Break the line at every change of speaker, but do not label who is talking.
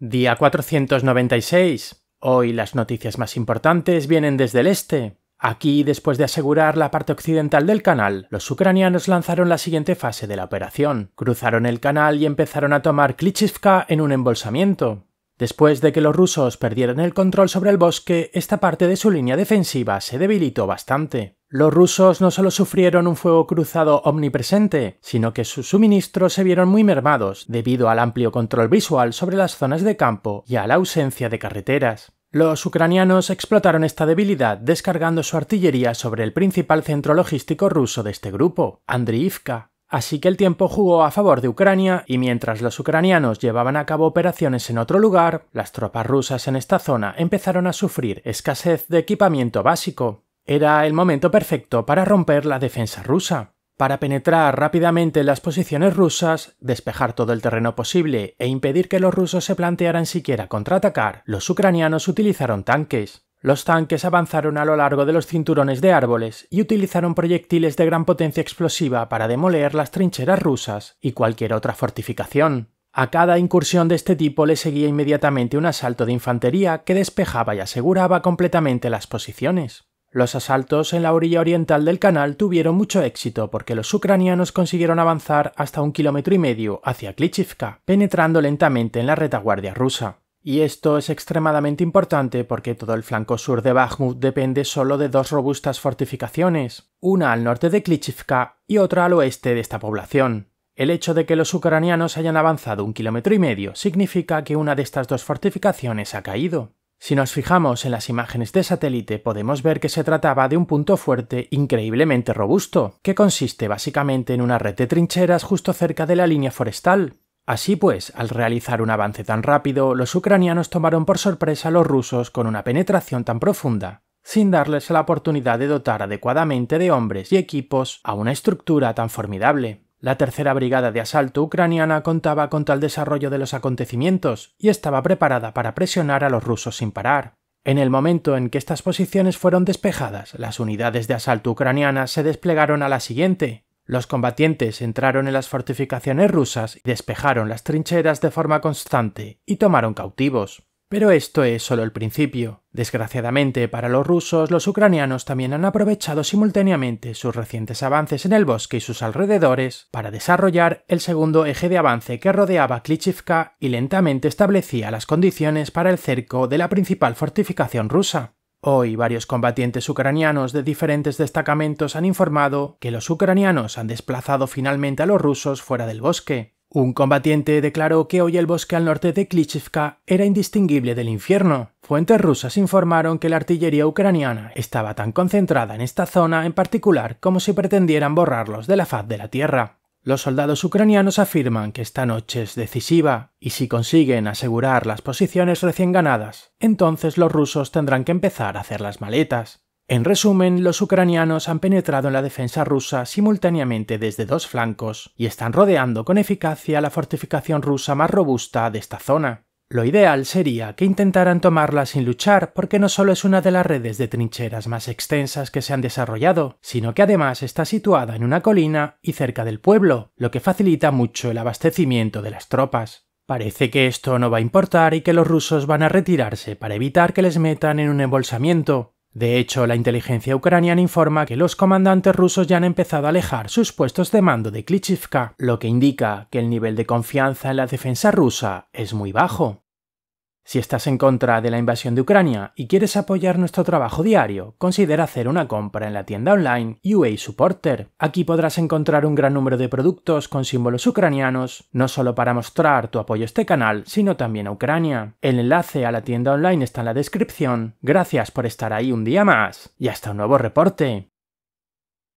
Día 496. Hoy las noticias más importantes vienen desde el este. Aquí, después de asegurar la parte occidental del canal, los ucranianos lanzaron la siguiente fase de la operación. Cruzaron el canal y empezaron a tomar Klitschivka en un embolsamiento. Después de que los rusos perdieran el control sobre el bosque, esta parte de su línea defensiva se debilitó bastante. Los rusos no solo sufrieron un fuego cruzado omnipresente, sino que sus suministros se vieron muy mermados debido al amplio control visual sobre las zonas de campo y a la ausencia de carreteras. Los ucranianos explotaron esta debilidad descargando su artillería sobre el principal centro logístico ruso de este grupo, Andriivka. Así que el tiempo jugó a favor de Ucrania y mientras los ucranianos llevaban a cabo operaciones en otro lugar, las tropas rusas en esta zona empezaron a sufrir escasez de equipamiento básico. Era el momento perfecto para romper la defensa rusa, para penetrar rápidamente las posiciones rusas, despejar todo el terreno posible e impedir que los rusos se plantearan siquiera contraatacar, los ucranianos utilizaron tanques. Los tanques avanzaron a lo largo de los cinturones de árboles y utilizaron proyectiles de gran potencia explosiva para demoler las trincheras rusas y cualquier otra fortificación. A cada incursión de este tipo le seguía inmediatamente un asalto de infantería que despejaba y aseguraba completamente las posiciones. Los asaltos en la orilla oriental del canal tuvieron mucho éxito porque los ucranianos consiguieron avanzar hasta un kilómetro y medio hacia Klichivka, penetrando lentamente en la retaguardia rusa. Y esto es extremadamente importante porque todo el flanco sur de Bakhmut depende solo de dos robustas fortificaciones, una al norte de Klichivka y otra al oeste de esta población. El hecho de que los ucranianos hayan avanzado un kilómetro y medio significa que una de estas dos fortificaciones ha caído. Si nos fijamos en las imágenes de satélite podemos ver que se trataba de un punto fuerte increíblemente robusto, que consiste básicamente en una red de trincheras justo cerca de la línea forestal. Así pues, al realizar un avance tan rápido, los ucranianos tomaron por sorpresa a los rusos con una penetración tan profunda, sin darles la oportunidad de dotar adecuadamente de hombres y equipos a una estructura tan formidable. La tercera brigada de asalto ucraniana contaba con tal desarrollo de los acontecimientos y estaba preparada para presionar a los rusos sin parar. En el momento en que estas posiciones fueron despejadas, las unidades de asalto ucranianas se desplegaron a la siguiente. Los combatientes entraron en las fortificaciones rusas y despejaron las trincheras de forma constante y tomaron cautivos. Pero esto es solo el principio. Desgraciadamente para los rusos, los ucranianos también han aprovechado simultáneamente sus recientes avances en el bosque y sus alrededores para desarrollar el segundo eje de avance que rodeaba Klichivka y lentamente establecía las condiciones para el cerco de la principal fortificación rusa. Hoy varios combatientes ucranianos de diferentes destacamentos han informado que los ucranianos han desplazado finalmente a los rusos fuera del bosque, un combatiente declaró que hoy el bosque al norte de Klitschivka era indistinguible del infierno. Fuentes rusas informaron que la artillería ucraniana estaba tan concentrada en esta zona en particular como si pretendieran borrarlos de la faz de la tierra. Los soldados ucranianos afirman que esta noche es decisiva, y si consiguen asegurar las posiciones recién ganadas, entonces los rusos tendrán que empezar a hacer las maletas. En resumen, los ucranianos han penetrado en la defensa rusa simultáneamente desde dos flancos y están rodeando con eficacia la fortificación rusa más robusta de esta zona. Lo ideal sería que intentaran tomarla sin luchar porque no solo es una de las redes de trincheras más extensas que se han desarrollado, sino que además está situada en una colina y cerca del pueblo, lo que facilita mucho el abastecimiento de las tropas. Parece que esto no va a importar y que los rusos van a retirarse para evitar que les metan en un embolsamiento, de hecho, la inteligencia ucraniana informa que los comandantes rusos ya han empezado a alejar sus puestos de mando de Klitschivka, lo que indica que el nivel de confianza en la defensa rusa es muy bajo. Si estás en contra de la invasión de Ucrania y quieres apoyar nuestro trabajo diario, considera hacer una compra en la tienda online UA Supporter. Aquí podrás encontrar un gran número de productos con símbolos ucranianos, no solo para mostrar tu apoyo a este canal, sino también a Ucrania. El enlace a la tienda online está en la descripción. Gracias por estar ahí un día más y hasta un nuevo reporte.